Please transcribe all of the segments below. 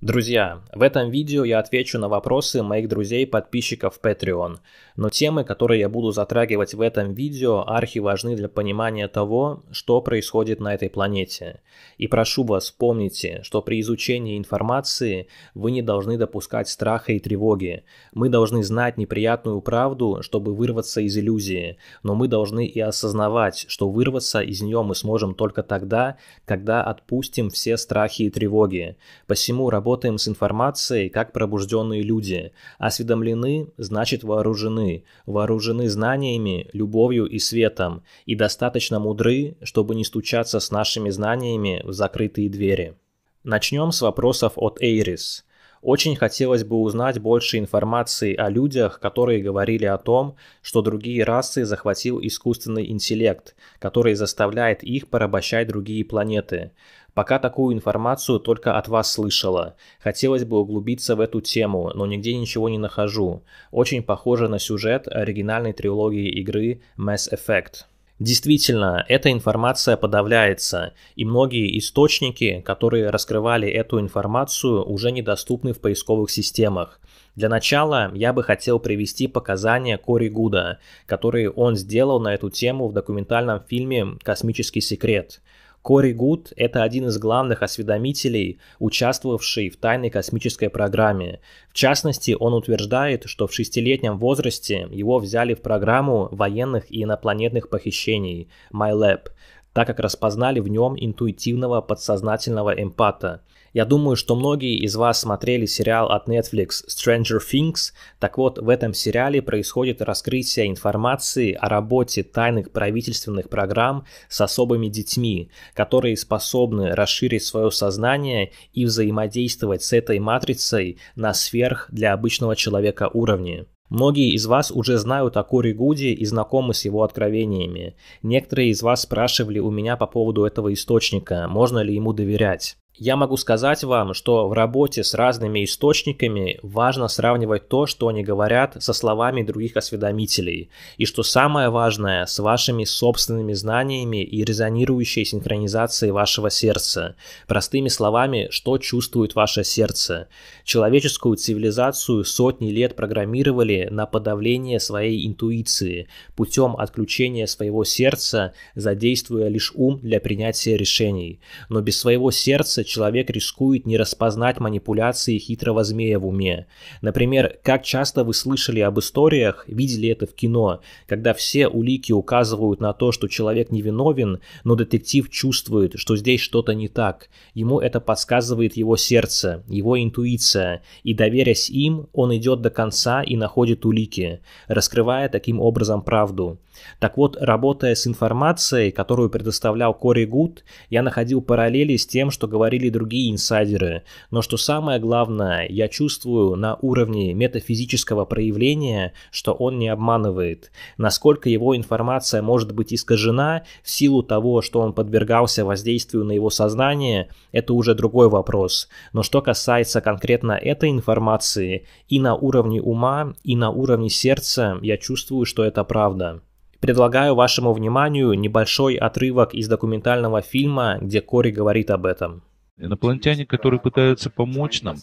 Друзья, в этом видео я отвечу на вопросы моих друзей-подписчиков Patreon, но темы, которые я буду затрагивать в этом видео, архи важны для понимания того, что происходит на этой планете. И прошу вас, помните, что при изучении информации вы не должны допускать страха и тревоги. Мы должны знать неприятную правду, чтобы вырваться из иллюзии, но мы должны и осознавать, что вырваться из нее мы сможем только тогда, когда отпустим все страхи и тревоги. Посему работа работаем с информацией, как пробужденные люди. Осведомлены – значит вооружены. Вооружены знаниями, любовью и светом. И достаточно мудры, чтобы не стучаться с нашими знаниями в закрытые двери. Начнем с вопросов от Эйрис. Очень хотелось бы узнать больше информации о людях, которые говорили о том, что другие расы захватил искусственный интеллект, который заставляет их порабощать другие планеты. Пока такую информацию только от вас слышала. Хотелось бы углубиться в эту тему, но нигде ничего не нахожу. Очень похоже на сюжет оригинальной трилогии игры Mass Effect. Действительно, эта информация подавляется, и многие источники, которые раскрывали эту информацию, уже недоступны в поисковых системах. Для начала я бы хотел привести показания Кори Гуда, которые он сделал на эту тему в документальном фильме «Космический секрет», Кори Гуд – это один из главных осведомителей, участвовавший в тайной космической программе. В частности, он утверждает, что в шестилетнем возрасте его взяли в программу военных и инопланетных похищений – MyLab – так как распознали в нем интуитивного подсознательного эмпата. Я думаю, что многие из вас смотрели сериал от Netflix Stranger Things. Так вот, в этом сериале происходит раскрытие информации о работе тайных правительственных программ с особыми детьми, которые способны расширить свое сознание и взаимодействовать с этой матрицей на сверх для обычного человека уровне. Многие из вас уже знают о Куре Гуди и знакомы с его откровениями. Некоторые из вас спрашивали у меня по поводу этого источника, можно ли ему доверять. Я могу сказать вам, что в работе с разными источниками важно сравнивать то, что они говорят, со словами других осведомителей, и что самое важное, с вашими собственными знаниями и резонирующей синхронизацией вашего сердца. Простыми словами, что чувствует ваше сердце. Человеческую цивилизацию сотни лет программировали на подавление своей интуиции путем отключения своего сердца, задействуя лишь ум для принятия решений. Но без своего сердца человек рискует не распознать манипуляции хитрого змея в уме. Например, как часто вы слышали об историях, видели это в кино, когда все улики указывают на то, что человек невиновен, но детектив чувствует, что здесь что-то не так. Ему это подсказывает его сердце, его интуиция, и доверясь им, он идет до конца и находит улики, раскрывая таким образом правду. Так вот, работая с информацией, которую предоставлял Кори Гуд, я находил параллели с тем, что говорили другие инсайдеры. Но что самое главное, я чувствую на уровне метафизического проявления, что он не обманывает. Насколько его информация может быть искажена в силу того, что он подвергался воздействию на его сознание, это уже другой вопрос. Но что касается конкретно этой информации, и на уровне ума, и на уровне сердца я чувствую, что это правда. Предлагаю вашему вниманию небольшой отрывок из документального фильма, где Кори говорит об этом. Инопланетяне, которые пытаются помочь нам,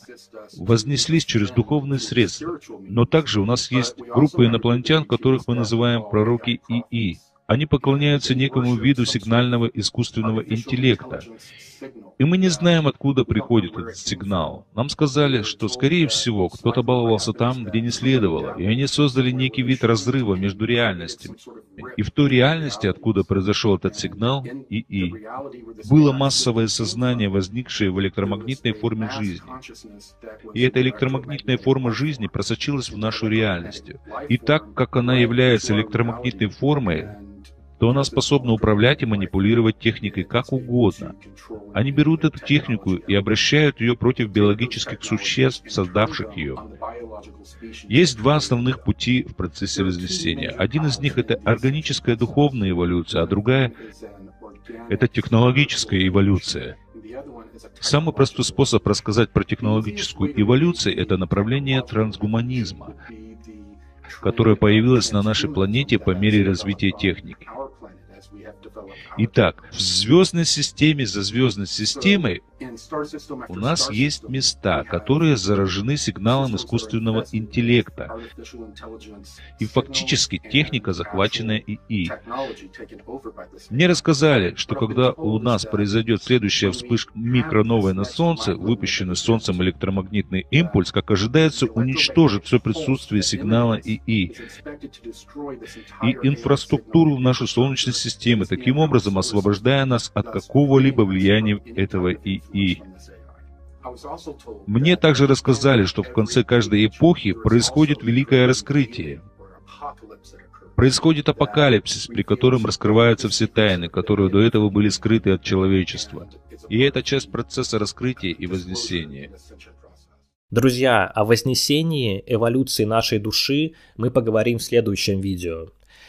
вознеслись через духовные средства. Но также у нас есть группы инопланетян, которых мы называем пророки ИИ, они поклоняются некому виду сигнального искусственного интеллекта. И мы не знаем, откуда приходит этот сигнал. Нам сказали, что, скорее всего, кто-то баловался там, где не следовало, и они создали некий вид разрыва между реальностями. И в той реальности, откуда произошел этот сигнал, и и было массовое сознание, возникшее в электромагнитной форме жизни. И эта электромагнитная форма жизни просочилась в нашу реальность. И так как она является электромагнитной формой, то она способна управлять и манипулировать техникой как угодно. Они берут эту технику и обращают ее против биологических существ, создавших ее. Есть два основных пути в процессе вознесения. Один из них — это органическая духовная эволюция, а другая — это технологическая эволюция. Самый простой способ рассказать про технологическую эволюцию — это направление трансгуманизма, которое появилось на нашей планете по мере развития техники. yeah. Итак, в звездной системе за звездной системой у нас есть места, которые заражены сигналом искусственного интеллекта и фактически техника, захваченная ИИ. Мне рассказали, что когда у нас произойдет следующая вспышка микроновой на Солнце, выпущенный Солнцем электромагнитный импульс, как ожидается, уничтожит все присутствие сигнала ИИ и инфраструктуру в нашей Солнечной системе, такие таким образом освобождая нас от какого-либо влияния этого ИИ. Мне также рассказали, что в конце каждой эпохи происходит великое раскрытие. Происходит апокалипсис, при котором раскрываются все тайны, которые до этого были скрыты от человечества. И это часть процесса раскрытия и вознесения. Друзья, о вознесении, эволюции нашей души мы поговорим в следующем видео.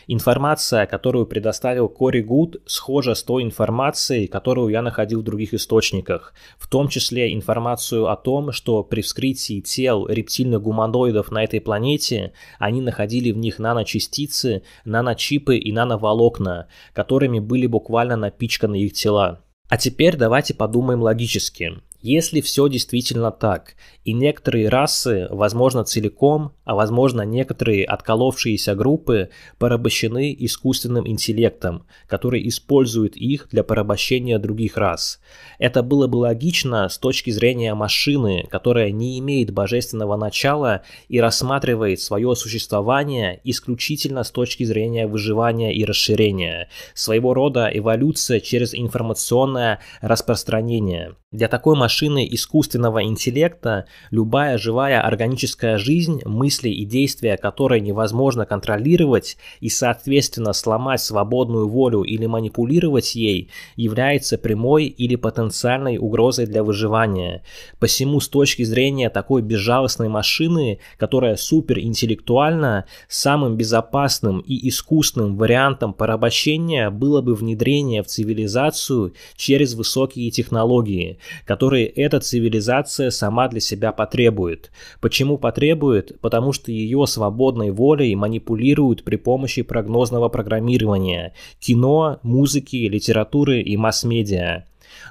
Информация, которую предоставил Кори Гуд, схожа с той информацией, которую я находил в других источниках, в том числе информацию о том, что при вскрытии тел рептильных гуманоидов на этой планете они находили в них наночастицы, наночипы и нановолокна, которыми были буквально напичканы их тела. А теперь давайте подумаем логически. Если все действительно так, и некоторые расы, возможно, целиком, а возможно, некоторые отколовшиеся группы порабощены искусственным интеллектом, который использует их для порабощения других рас. Это было бы логично с точки зрения машины, которая не имеет божественного начала и рассматривает свое существование исключительно с точки зрения выживания и расширения, своего рода эволюция через информационное распространение. Для такой машины искусственного интеллекта любая живая органическая жизнь, мысли и действия, которые невозможно контролировать и, соответственно, сломать свободную волю или манипулировать ей, является прямой или потенциальной угрозой для выживания. Посему, с точки зрения такой безжалостной машины, которая суперинтеллектуальна, самым безопасным и искусным вариантом порабощения было бы внедрение в цивилизацию через высокие технологии – которые эта цивилизация сама для себя потребует. Почему потребует? Потому что ее свободной волей манипулируют при помощи прогнозного программирования, кино, музыки, литературы и масс-медиа.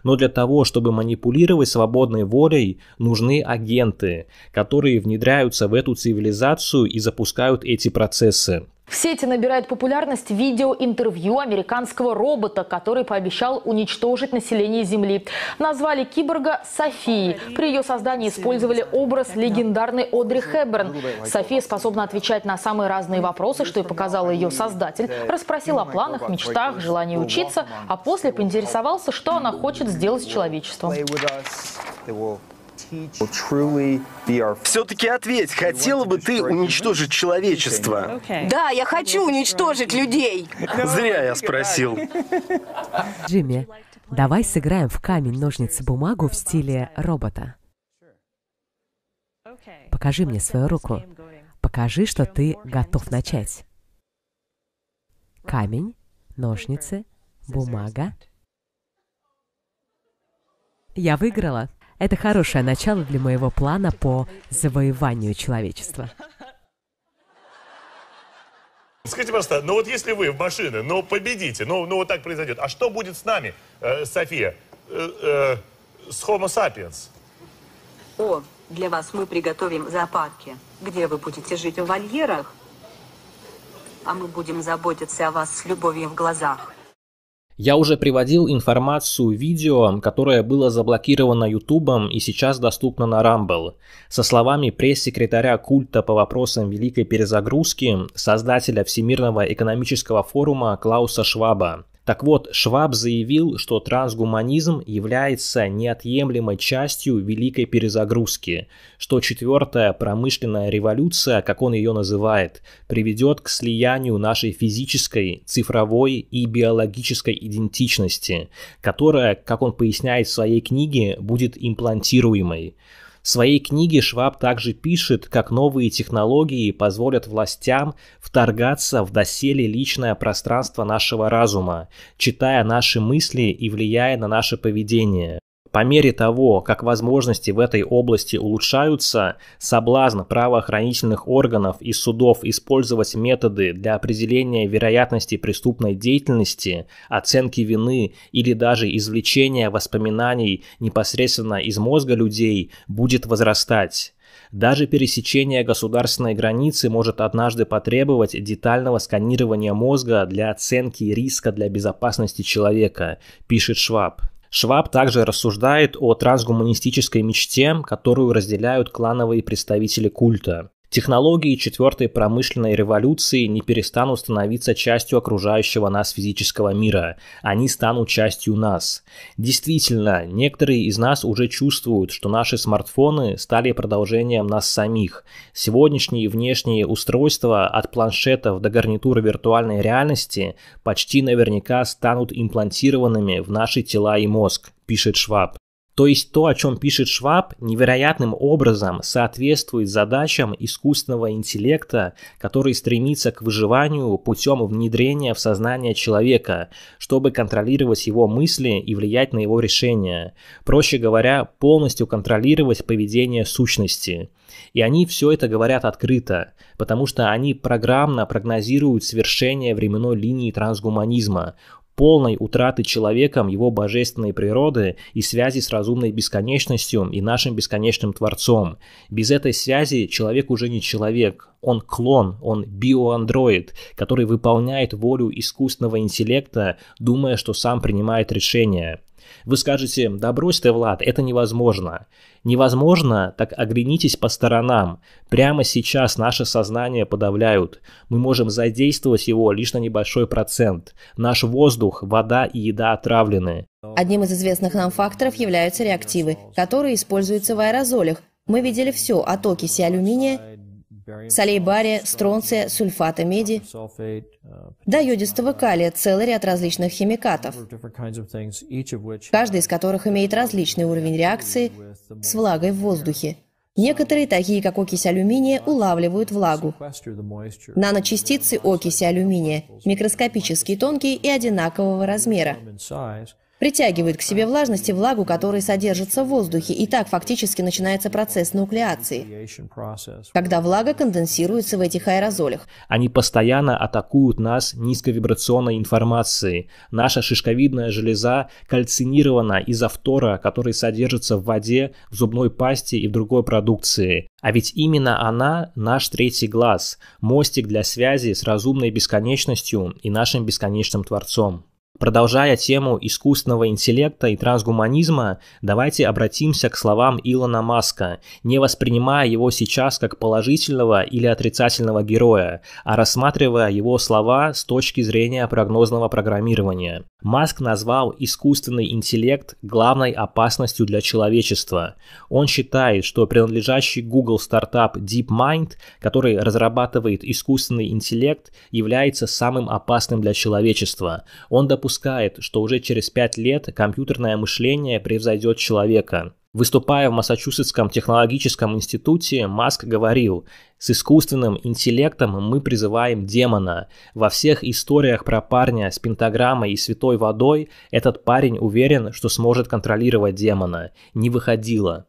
Но для того, чтобы манипулировать свободной волей, нужны агенты, которые внедряются в эту цивилизацию и запускают эти процессы. В сети набирает популярность видеоинтервью американского робота, который пообещал уничтожить население Земли. Назвали киборга Софией. При ее создании использовали образ легендарной Одри Хэбберн. София способна отвечать на самые разные вопросы, что и показал ее создатель. Расспросил о планах, мечтах, желании учиться, а после поинтересовался, что она хочет сделать с человечеством. Все-таки ответь, хотела бы ты уничтожить человечество? Да, я хочу уничтожить людей. Зря я спросил. Джимми, давай сыграем в камень, ножницы, бумагу в стиле робота. Покажи мне свою руку. Покажи, что ты готов начать. Камень, ножницы, бумага. Я выиграла. Это хорошее начало для моего плана по завоеванию человечества. Скажите, пожалуйста, ну вот если вы в машины, ну победите, ну, ну вот так произойдет, а что будет с нами, э, София, э, э, с Homo sapiens? О, для вас мы приготовим зоопарки, где вы будете жить в вольерах, а мы будем заботиться о вас с любовью в глазах. Я уже приводил информацию видео, которое было заблокировано Ютубом и сейчас доступно на Rumble, со словами пресс-секретаря культа по вопросам великой перезагрузки, создателя Всемирного экономического форума Клауса Шваба. Так вот, Шваб заявил, что трансгуманизм является неотъемлемой частью великой перезагрузки, что четвертая промышленная революция, как он ее называет, приведет к слиянию нашей физической, цифровой и биологической идентичности, которая, как он поясняет в своей книге, будет имплантируемой. В своей книге Шваб также пишет, как новые технологии позволят властям вторгаться в доселе личное пространство нашего разума, читая наши мысли и влияя на наше поведение. По мере того, как возможности в этой области улучшаются, соблазн правоохранительных органов и судов использовать методы для определения вероятности преступной деятельности, оценки вины или даже извлечения воспоминаний непосредственно из мозга людей будет возрастать. Даже пересечение государственной границы может однажды потребовать детального сканирования мозга для оценки риска для безопасности человека, пишет Шваб. Шваб также рассуждает о трансгуманистической мечте, которую разделяют клановые представители культа. Технологии четвертой промышленной революции не перестанут становиться частью окружающего нас физического мира. Они станут частью нас. Действительно, некоторые из нас уже чувствуют, что наши смартфоны стали продолжением нас самих. Сегодняшние внешние устройства от планшетов до гарнитуры виртуальной реальности почти наверняка станут имплантированными в наши тела и мозг, пишет Шваб. То есть то, о чем пишет Шваб, невероятным образом соответствует задачам искусственного интеллекта, который стремится к выживанию путем внедрения в сознание человека, чтобы контролировать его мысли и влиять на его решения. Проще говоря, полностью контролировать поведение сущности. И они все это говорят открыто, потому что они программно прогнозируют свершение временной линии трансгуманизма, полной утраты человеком его божественной природы и связи с разумной бесконечностью и нашим бесконечным Творцом. Без этой связи человек уже не человек, он клон, он биоандроид, который выполняет волю искусственного интеллекта, думая, что сам принимает решения. Вы скажете, да брось ты, Влад, это невозможно. Невозможно, так оглянитесь по сторонам. Прямо сейчас наше сознание подавляют. Мы можем задействовать его лишь на небольшой процент. Наш воздух, вода и еда отравлены. Одним из известных нам факторов являются реактивы, которые используются в аэрозолях. Мы видели все от окиси алюминия солей-бария, стронция, сульфата меди, до йодистого калия, целый ряд различных химикатов, каждый из которых имеет различный уровень реакции с влагой в воздухе. Некоторые, такие как окись алюминия, улавливают влагу. Наночастицы окиси алюминия микроскопически тонкие и одинакового размера. Притягивают к себе влажность и влагу, которые содержатся в воздухе, и так фактически начинается процесс нуклеации, когда влага конденсируется в этих аэрозолях. Они постоянно атакуют нас низковибрационной информацией. Наша шишковидная железа кальцинирована из-за фтора, который содержится в воде, в зубной пасте и в другой продукции. А ведь именно она наш третий глаз, мостик для связи с разумной бесконечностью и нашим бесконечным Творцом. Продолжая тему искусственного интеллекта и трансгуманизма, давайте обратимся к словам Илона Маска, не воспринимая его сейчас как положительного или отрицательного героя, а рассматривая его слова с точки зрения прогнозного программирования. Маск назвал искусственный интеллект главной опасностью для человечества. Он считает, что принадлежащий Google стартап DeepMind, который разрабатывает искусственный интеллект, является самым опасным для человечества. Он допускает допускает, что уже через 5 лет компьютерное мышление превзойдет человека. Выступая в Массачусетском технологическом институте, Маск говорил, «С искусственным интеллектом мы призываем демона. Во всех историях про парня с пентаграммой и святой водой этот парень уверен, что сможет контролировать демона. Не выходило».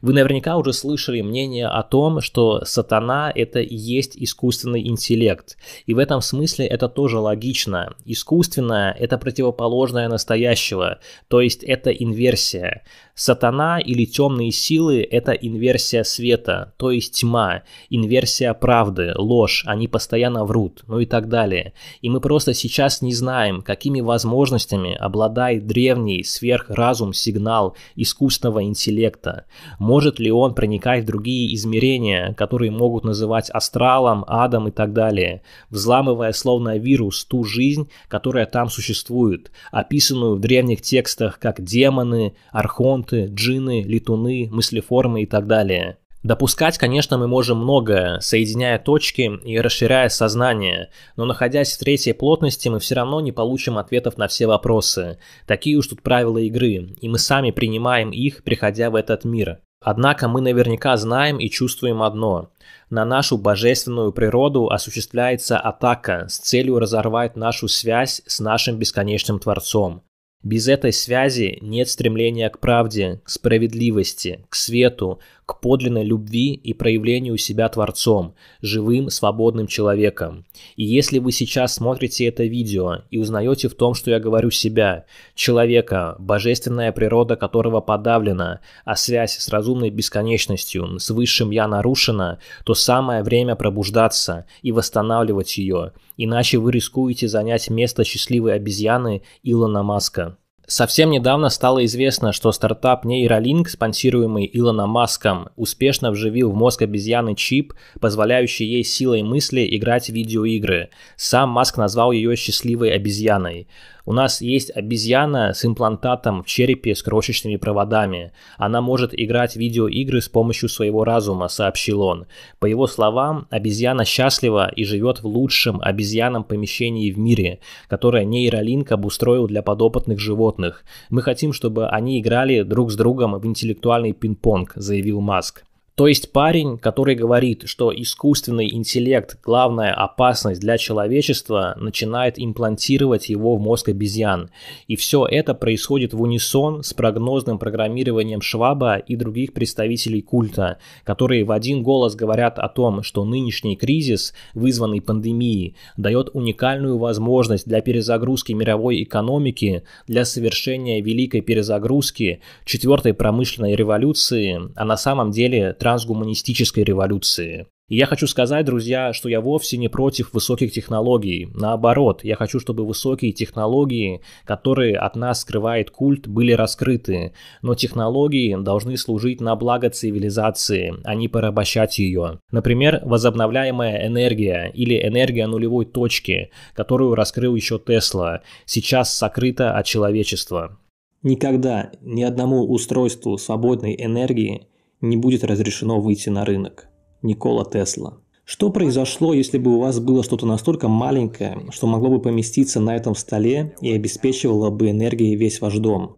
Вы наверняка уже слышали мнение о том, что сатана – это и есть искусственный интеллект. И в этом смысле это тоже логично. Искусственное – это противоположное настоящего, то есть это инверсия. Сатана или темные силы – это инверсия света, то есть тьма, инверсия правды, ложь, они постоянно врут, ну и так далее. И мы просто сейчас не знаем, какими возможностями обладает древний сверхразум сигнал искусственного интеллекта. Может ли он проникать в другие измерения, которые могут называть астралом, адом и так далее, взламывая словно вирус ту жизнь, которая там существует, описанную в древних текстах как демоны, архонты, мутанты, джины, летуны, мыслеформы и так далее. Допускать, конечно, мы можем многое, соединяя точки и расширяя сознание, но находясь в третьей плотности, мы все равно не получим ответов на все вопросы. Такие уж тут правила игры, и мы сами принимаем их, приходя в этот мир. Однако мы наверняка знаем и чувствуем одно. На нашу божественную природу осуществляется атака с целью разорвать нашу связь с нашим бесконечным Творцом. Без этой связи нет стремления к правде, к справедливости, к свету, к подлинной любви и проявлению себя Творцом, живым, свободным человеком. И если вы сейчас смотрите это видео и узнаете в том, что я говорю себя, человека, божественная природа которого подавлена, а связь с разумной бесконечностью, с высшим «я» нарушена, то самое время пробуждаться и восстанавливать ее, иначе вы рискуете занять место счастливой обезьяны Илона Маска. Совсем недавно стало известно, что стартап Neuralink, спонсируемый Илоном Маском, успешно вживил в мозг обезьяны чип, позволяющий ей силой мысли играть в видеоигры. Сам Маск назвал ее «счастливой обезьяной». У нас есть обезьяна с имплантатом в черепе с крошечными проводами. Она может играть видеоигры с помощью своего разума, сообщил он. По его словам, обезьяна счастлива и живет в лучшем обезьянном помещении в мире, которое нейролинк обустроил для подопытных животных. Мы хотим, чтобы они играли друг с другом в интеллектуальный пинг-понг, заявил Маск. То есть парень, который говорит, что искусственный интеллект – главная опасность для человечества, начинает имплантировать его в мозг обезьян. И все это происходит в унисон с прогнозным программированием Шваба и других представителей культа, которые в один голос говорят о том, что нынешний кризис, вызванный пандемией, дает уникальную возможность для перезагрузки мировой экономики, для совершения великой перезагрузки, четвертой промышленной революции, а на самом деле – трансгуманистической революции. И я хочу сказать, друзья, что я вовсе не против высоких технологий. Наоборот, я хочу, чтобы высокие технологии, которые от нас скрывает культ, были раскрыты. Но технологии должны служить на благо цивилизации, а не порабощать ее. Например, возобновляемая энергия или энергия нулевой точки, которую раскрыл еще Тесла, сейчас сокрыта от человечества. Никогда ни одному устройству свободной энергии не будет разрешено выйти на рынок. Никола Тесла. Что произошло, если бы у вас было что-то настолько маленькое, что могло бы поместиться на этом столе и обеспечивало бы энергией весь ваш дом?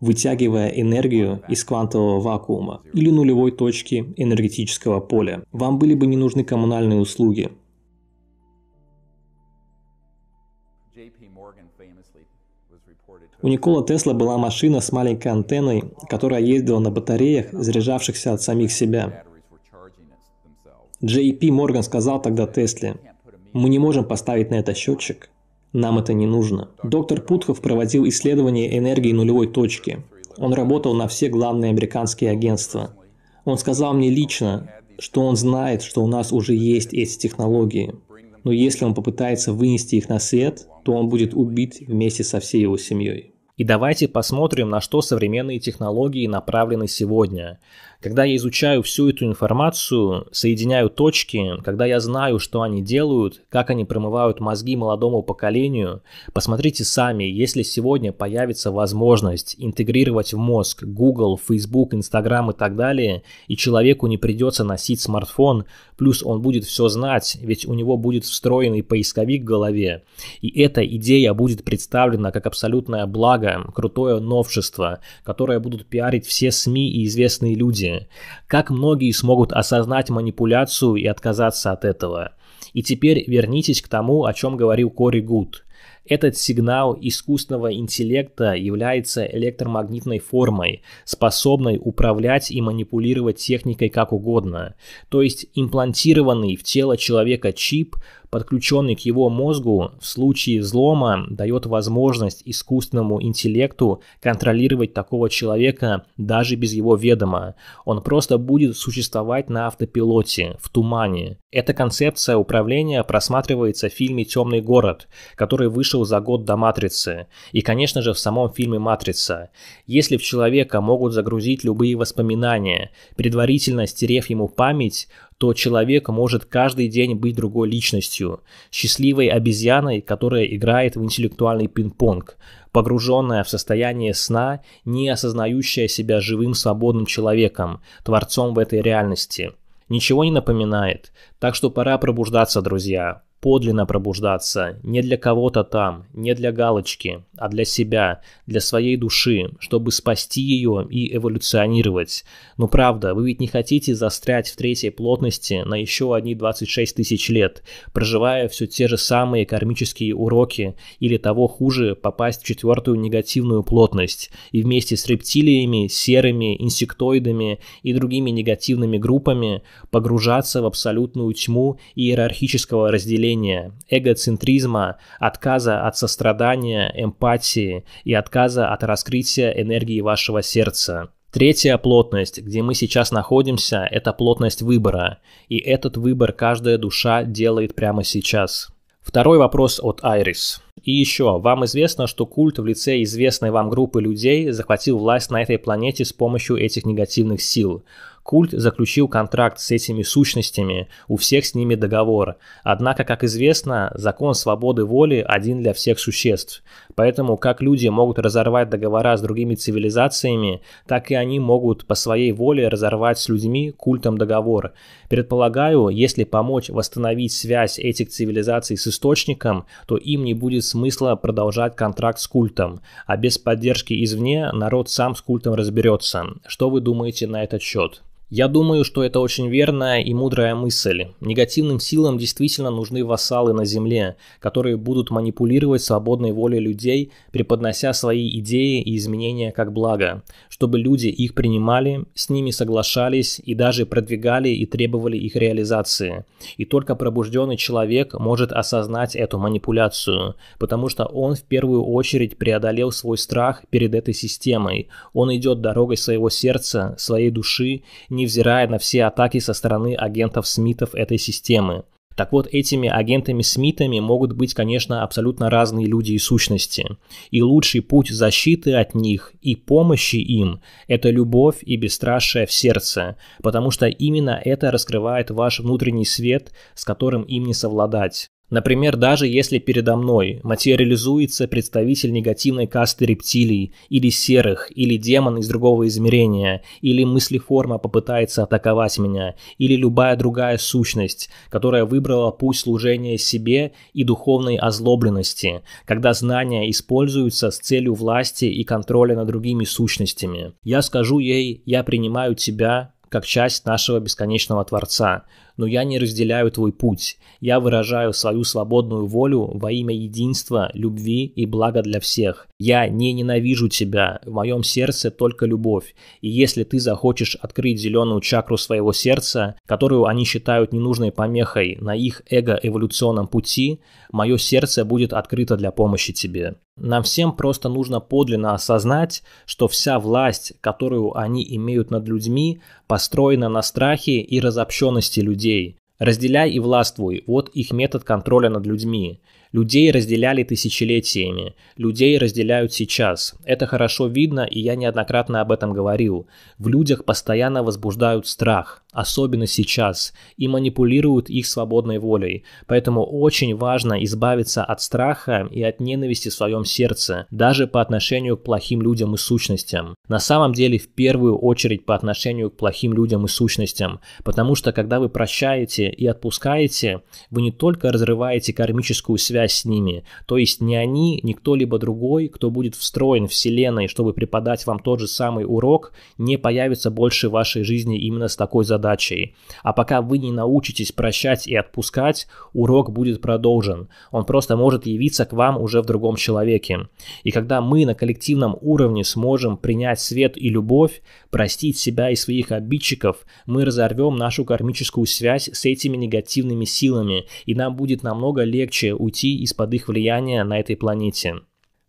вытягивая энергию из квантового вакуума или нулевой точки энергетического поля. Вам были бы не нужны коммунальные услуги, У Никола Тесла была машина с маленькой антенной, которая ездила на батареях, заряжавшихся от самих себя. Джей Пи Морган сказал тогда Тесле, «Мы не можем поставить на это счетчик. Нам это не нужно». Доктор Путхов проводил исследование энергии нулевой точки. Он работал на все главные американские агентства. Он сказал мне лично, что он знает, что у нас уже есть эти технологии. Но если он попытается вынести их на свет, то он будет убит вместе со всей его семьей. И давайте посмотрим, на что современные технологии направлены сегодня. Когда я изучаю всю эту информацию, соединяю точки, когда я знаю, что они делают, как они промывают мозги молодому поколению, посмотрите сами, если сегодня появится возможность интегрировать в мозг Google, Facebook, Instagram и так далее, и человеку не придется носить смартфон, плюс он будет все знать, ведь у него будет встроенный поисковик в голове, и эта идея будет представлена как абсолютное благо, крутое новшество, которое будут пиарить все СМИ и известные люди, случае. Как многие смогут осознать манипуляцию и отказаться от этого? И теперь вернитесь к тому, о чем говорил Кори Гуд. Этот сигнал искусственного интеллекта является электромагнитной формой, способной управлять и манипулировать техникой как угодно. То есть имплантированный в тело человека чип – подключенный к его мозгу в случае взлома дает возможность искусственному интеллекту контролировать такого человека даже без его ведома. Он просто будет существовать на автопилоте, в тумане. Эта концепция управления просматривается в фильме «Темный город», который вышел за год до «Матрицы», и, конечно же, в самом фильме «Матрица». Если в человека могут загрузить любые воспоминания, предварительно стерев ему память, то человек может каждый день быть другой личностью, счастливой обезьяной, которая играет в интеллектуальный пинг-понг, погруженная в состояние сна, не осознающая себя живым свободным человеком, творцом в этой реальности. Ничего не напоминает, так что пора пробуждаться, друзья подлинно пробуждаться, не для кого-то там, не для галочки, а для себя, для своей души, чтобы спасти ее и эволюционировать. Но правда, вы ведь не хотите застрять в третьей плотности на еще одни 26 тысяч лет, проживая все те же самые кармические уроки, или того хуже, попасть в четвертую негативную плотность, и вместе с рептилиями, серыми, инсектоидами и другими негативными группами погружаться в абсолютную тьму иерархического разделения мышления, эгоцентризма, отказа от сострадания, эмпатии и отказа от раскрытия энергии вашего сердца. Третья плотность, где мы сейчас находимся, это плотность выбора. И этот выбор каждая душа делает прямо сейчас. Второй вопрос от Айрис. И еще, вам известно, что культ в лице известной вам группы людей захватил власть на этой планете с помощью этих негативных сил. Культ заключил контракт с этими сущностями, у всех с ними договор. Однако, как известно, закон свободы воли один для всех существ. Поэтому как люди могут разорвать договора с другими цивилизациями, так и они могут по своей воле разорвать с людьми культом договор. Предполагаю, если помочь восстановить связь этих цивилизаций с источником, то им не будет смысла продолжать контракт с культом, а без поддержки извне народ сам с культом разберется. Что вы думаете на этот счет? Я думаю, что это очень верная и мудрая мысль. Негативным силам действительно нужны вассалы на земле, которые будут манипулировать свободной волей людей, преподнося свои идеи и изменения как благо, чтобы люди их принимали, с ними соглашались и даже продвигали и требовали их реализации. И только пробужденный человек может осознать эту манипуляцию, потому что он в первую очередь преодолел свой страх перед этой системой. Он идет дорогой своего сердца, своей души, не невзирая на все атаки со стороны агентов Смитов этой системы. Так вот, этими агентами-смитами могут быть, конечно, абсолютно разные люди и сущности. И лучший путь защиты от них и помощи им – это любовь и бесстрашие в сердце, потому что именно это раскрывает ваш внутренний свет, с которым им не совладать. Например, даже если передо мной материализуется представитель негативной касты рептилий, или серых, или демон из другого измерения, или мыслеформа попытается атаковать меня, или любая другая сущность, которая выбрала путь служения себе и духовной озлобленности, когда знания используются с целью власти и контроля над другими сущностями. Я скажу ей «я принимаю тебя», как часть нашего бесконечного Творца, но я не разделяю твой путь. Я выражаю свою свободную волю во имя единства, любви и блага для всех. Я не ненавижу тебя, в моем сердце только любовь. И если ты захочешь открыть зеленую чакру своего сердца, которую они считают ненужной помехой на их эго-эволюционном пути, мое сердце будет открыто для помощи тебе. Нам всем просто нужно подлинно осознать, что вся власть, которую они имеют над людьми, построена на страхе и разобщенности людей. Разделяй и властвуй – вот их метод контроля над людьми. Людей разделяли тысячелетиями, людей разделяют сейчас. Это хорошо видно, и я неоднократно об этом говорил. В людях постоянно возбуждают страх особенно сейчас, и манипулируют их свободной волей. Поэтому очень важно избавиться от страха и от ненависти в своем сердце, даже по отношению к плохим людям и сущностям. На самом деле, в первую очередь по отношению к плохим людям и сущностям, потому что когда вы прощаете и отпускаете, вы не только разрываете кармическую связь с ними, то есть не они, ни кто-либо другой, кто будет встроен вселенной, чтобы преподать вам тот же самый урок, не появится больше в вашей жизни именно с такой задачей задачей. А пока вы не научитесь прощать и отпускать, урок будет продолжен. Он просто может явиться к вам уже в другом человеке. И когда мы на коллективном уровне сможем принять свет и любовь, простить себя и своих обидчиков, мы разорвем нашу кармическую связь с этими негативными силами, и нам будет намного легче уйти из-под их влияния на этой планете.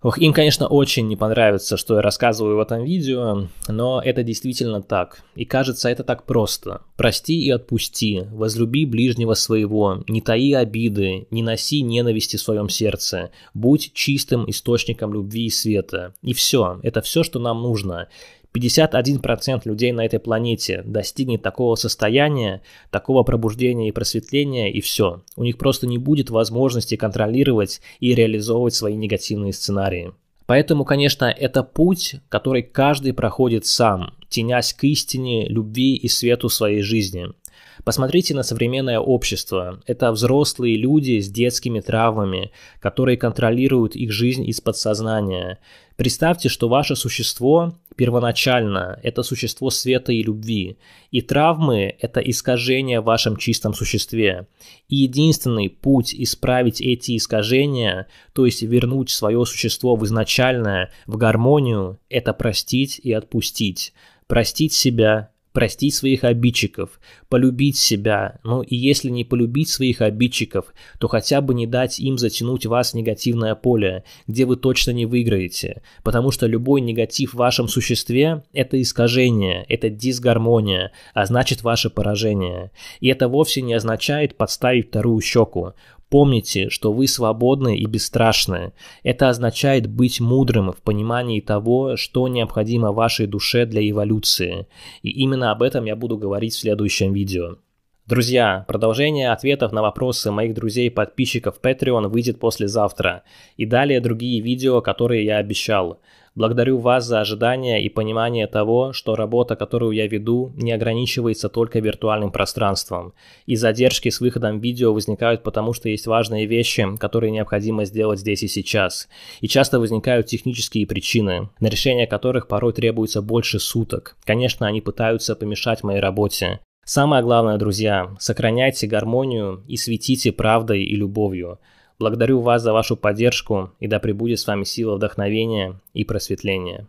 Ох, им, конечно, очень не понравится, что я рассказываю в этом видео, но это действительно так. И кажется, это так просто. Прости и отпусти, возлюби ближнего своего, не таи обиды, не носи ненависти в своем сердце, будь чистым источником любви и света. И все, это все, что нам нужно. 51% людей на этой планете достигнет такого состояния, такого пробуждения и просветления, и все. У них просто не будет возможности контролировать и реализовывать свои негативные сценарии. Поэтому, конечно, это путь, который каждый проходит сам, тенясь к истине, любви и свету своей жизни – Посмотрите на современное общество. Это взрослые люди с детскими травмами, которые контролируют их жизнь из подсознания. Представьте, что ваше существо первоначально – это существо света и любви, и травмы – это искажение в вашем чистом существе. И единственный путь исправить эти искажения, то есть вернуть свое существо в изначальное, в гармонию – это простить и отпустить. Простить себя простить своих обидчиков, полюбить себя. Ну и если не полюбить своих обидчиков, то хотя бы не дать им затянуть вас в негативное поле, где вы точно не выиграете. Потому что любой негатив в вашем существе – это искажение, это дисгармония, а значит ваше поражение. И это вовсе не означает подставить вторую щеку. Помните, что вы свободны и бесстрашны. Это означает быть мудрым в понимании того, что необходимо вашей душе для эволюции. И именно об этом я буду говорить в следующем видео. Друзья, продолжение ответов на вопросы моих друзей-подписчиков Patreon выйдет послезавтра. И далее другие видео, которые я обещал. Благодарю вас за ожидание и понимание того, что работа, которую я веду, не ограничивается только виртуальным пространством. И задержки с выходом видео возникают потому, что есть важные вещи, которые необходимо сделать здесь и сейчас. И часто возникают технические причины, на решение которых порой требуется больше суток. Конечно, они пытаются помешать моей работе. Самое главное, друзья, сохраняйте гармонию и светите правдой и любовью. Благодарю вас за вашу поддержку и да пребудет с вами сила вдохновения и просветления.